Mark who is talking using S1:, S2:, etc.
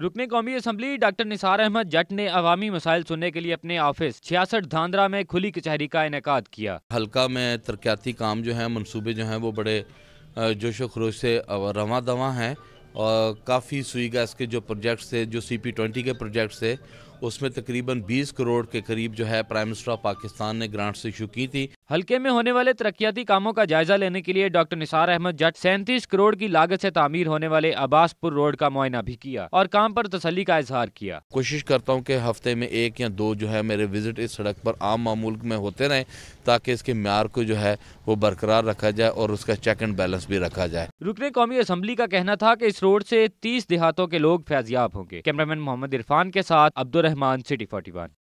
S1: रुकने कौमी assembly doctor Nisar Ahmed Jat ने अवामी मसाइल सुनने के लिए अपने ऑफिस छियासठ धांधरा में खुली कचहरी का इनका
S2: किया हल्का में तरक्याती काम जो है मनसूबे जो है वो बड़े जोश खरोश से रवा दवा हैं और काफ़ी सुई गैस के जो प्रोजेक्ट्स थे जो सी पी ट्वेंटी के प्रोजेक्ट्स थे उसमें तकरीबन 20 करोड़ के करीब जो है प्राइम मिनिस्टर ऑफ पाकिस्तान ने ग्रांट्स इशू की थी हल्के में होने वाले तरक्याती कामों का जायजा लेने के लिए
S1: डॉक्टर निसार अहमद जट सैंतीस करोड़ की लागत से तामीर होने वाले अब्बासपुर रोड का मुआयना भी किया और
S2: काम पर तसली का इजहार किया कोशिश करता हूँ की हफ्ते में एक या दो जो है मेरे विजिट इस सड़क पर आम मामूल में होते रहे ताकि इसके म्यार को जो है वो बरकरार रखा जाए और उसका चेक एंड बैलेंस भी रखा जाए
S1: रुकने कौमी असम्बली का कहना था की इस रोड से तीस देहातों के लोग फैजियाब होंगे कैमरामैन मोहम्मद इरफान के साथ अब्दुलरहमान सिटी फोर्टी वन